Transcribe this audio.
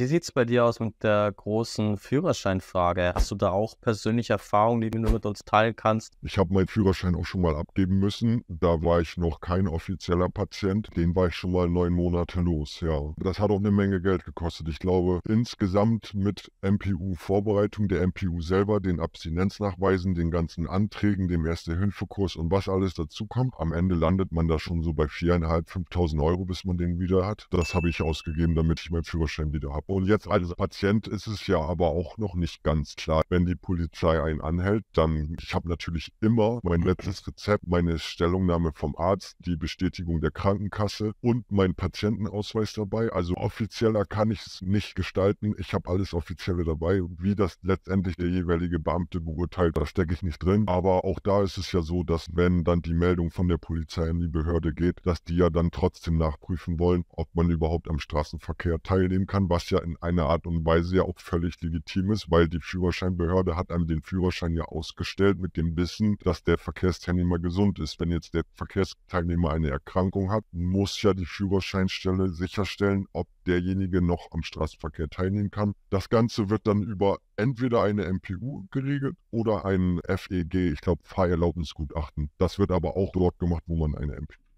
Wie sieht es bei dir aus mit der großen Führerscheinfrage? Hast du da auch persönliche Erfahrungen, die du mit uns teilen kannst? Ich habe meinen Führerschein auch schon mal abgeben müssen. Da war ich noch kein offizieller Patient. Den war ich schon mal neun Monate los, ja. Das hat auch eine Menge Geld gekostet. Ich glaube, insgesamt mit MPU-Vorbereitung, der MPU selber, den Abstinenznachweisen, den ganzen Anträgen, dem Erste-Hilfe-Kurs und was alles dazu kommt, am Ende landet man da schon so bei viereinhalb, 5.000 Euro, bis man den wieder hat. Das habe ich ausgegeben, damit ich meinen Führerschein wieder habe. Und jetzt als Patient ist es ja aber auch noch nicht ganz klar, wenn die Polizei einen anhält, dann ich habe natürlich immer mein letztes mhm. Rezept, meine Stellungnahme vom Arzt, die Bestätigung der Krankenkasse und meinen Patientenausweis dabei. Also offizieller kann ich es nicht gestalten. Ich habe alles offizielle dabei, wie das letztendlich der jeweilige Beamte beurteilt, da stecke ich nicht drin. Aber auch da ist es ja so, dass wenn dann die Meldung von der Polizei an die Behörde geht, dass die ja dann trotzdem nachprüfen wollen, ob man überhaupt am Straßenverkehr teilnehmen kann, was ja in einer Art und Weise ja auch völlig legitim ist, weil die Führerscheinbehörde hat einem den Führerschein ja ausgestellt mit dem Wissen, dass der Verkehrsteilnehmer gesund ist. Wenn jetzt der Verkehrsteilnehmer eine Erkrankung hat, muss ja die Führerscheinstelle sicherstellen, ob derjenige noch am Straßenverkehr teilnehmen kann. Das Ganze wird dann über entweder eine MPU geregelt oder ein FEG, ich glaube Fahrerlaubnisgutachten. Das wird aber auch dort gemacht, wo man eine MPU